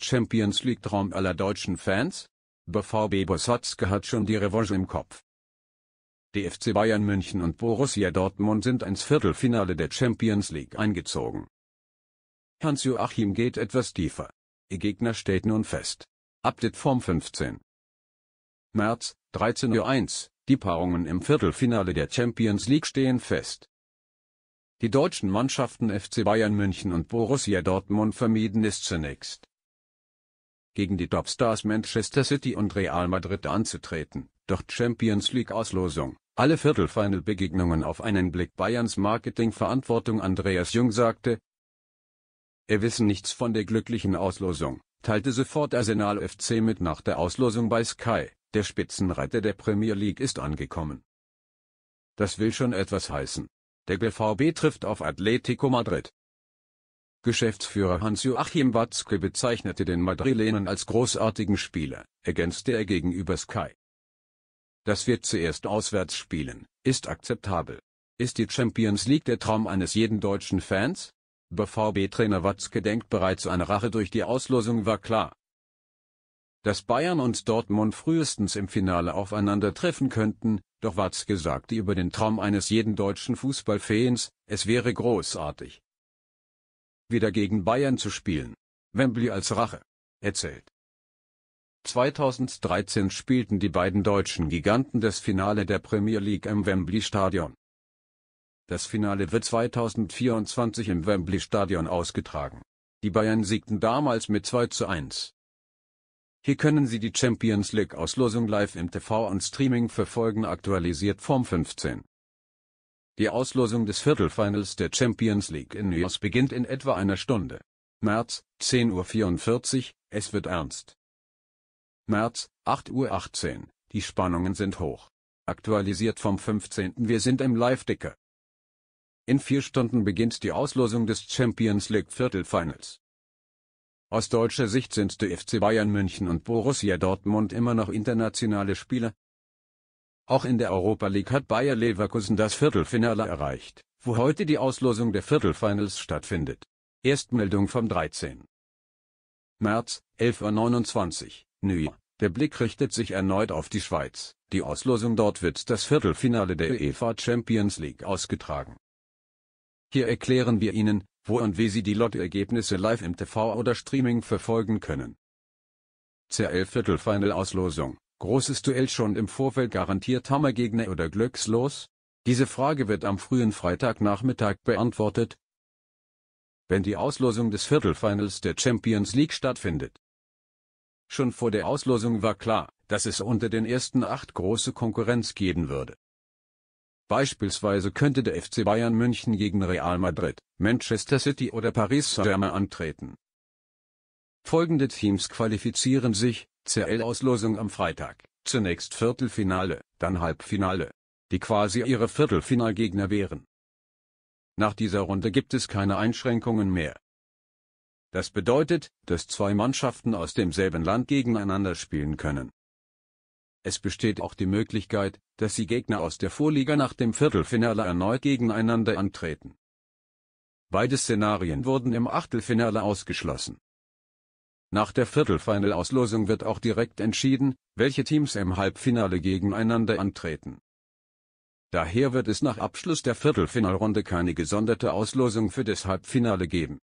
Champions League Traum aller deutschen Fans? BVB Bosotzke hat schon die Revanche im Kopf. Die FC Bayern München und Borussia Dortmund sind ins Viertelfinale der Champions League eingezogen. Hans-Joachim geht etwas tiefer. Ihr Gegner steht nun fest. Update vom 15. März, 13.01 Uhr, die Paarungen im Viertelfinale der Champions League stehen fest. Die deutschen Mannschaften FC Bayern München und Borussia Dortmund vermieden es zunächst gegen die Topstars Manchester City und Real Madrid anzutreten, doch Champions League Auslosung. Alle Viertelfinal Begegnungen auf einen Blick Bayerns Marketingverantwortung Andreas Jung sagte, er wissen nichts von der glücklichen Auslosung, teilte sofort Arsenal FC mit nach der Auslosung bei Sky, der Spitzenreiter der Premier League ist angekommen. Das will schon etwas heißen. Der BVB trifft auf Atletico Madrid. Geschäftsführer Hans-Joachim Watzke bezeichnete den Madrilenen als großartigen Spieler, ergänzte er gegenüber Sky. Dass wir zuerst auswärts spielen, ist akzeptabel. Ist die Champions League der Traum eines jeden deutschen Fans? BVB-Trainer Watzke denkt bereits an Rache durch die Auslosung war klar. Dass Bayern und Dortmund frühestens im Finale aufeinandertreffen könnten, doch Watzke sagte über den Traum eines jeden deutschen Fußballfans, es wäre großartig, wieder gegen Bayern zu spielen. Wembley als Rache. Erzählt. 2013 spielten die beiden deutschen Giganten das Finale der Premier League im Wembley Stadion. Das Finale wird 2024 im Wembley Stadion ausgetragen. Die Bayern siegten damals mit 2 zu 1. Hier können Sie die Champions League Auslosung live im TV und Streaming verfolgen aktualisiert vom 15. Die Auslosung des Viertelfinals der Champions League in Nios beginnt in etwa einer Stunde. März, 10.44 Uhr, es wird ernst. März, 8.18 Uhr, die Spannungen sind hoch. Aktualisiert vom 15. Wir sind im Live-Ticker. In vier Stunden beginnt die Auslosung des Champions League Viertelfinals. Aus deutscher Sicht sind der FC Bayern München und Borussia Dortmund immer noch internationale Spieler, auch in der Europa League hat Bayer Leverkusen das Viertelfinale erreicht, wo heute die Auslosung der Viertelfinals stattfindet. Erstmeldung vom 13. März, 11.29 Uhr, New Der Blick richtet sich erneut auf die Schweiz. Die Auslosung dort wird das Viertelfinale der UEFA Champions League ausgetragen. Hier erklären wir Ihnen, wo und wie Sie die Lottergebnisse live im TV oder Streaming verfolgen können. CL Viertelfinal Auslosung Großes Duell schon im Vorfeld garantiert Hammergegner oder glückslos? Diese Frage wird am frühen Freitagnachmittag beantwortet, wenn die Auslosung des Viertelfinals der Champions League stattfindet. Schon vor der Auslosung war klar, dass es unter den ersten acht große Konkurrenz geben würde. Beispielsweise könnte der FC Bayern München gegen Real Madrid, Manchester City oder Paris Saint-Germain antreten. Folgende Teams qualifizieren sich, CL-Auslosung am Freitag. Zunächst Viertelfinale, dann Halbfinale. Die quasi ihre Viertelfinalgegner wären. Nach dieser Runde gibt es keine Einschränkungen mehr. Das bedeutet, dass zwei Mannschaften aus demselben Land gegeneinander spielen können. Es besteht auch die Möglichkeit, dass die Gegner aus der Vorliga nach dem Viertelfinale erneut gegeneinander antreten. Beide Szenarien wurden im Achtelfinale ausgeschlossen. Nach der Viertelfinalauslosung wird auch direkt entschieden, welche Teams im Halbfinale gegeneinander antreten. Daher wird es nach Abschluss der Viertelfinalrunde keine gesonderte Auslosung für das Halbfinale geben.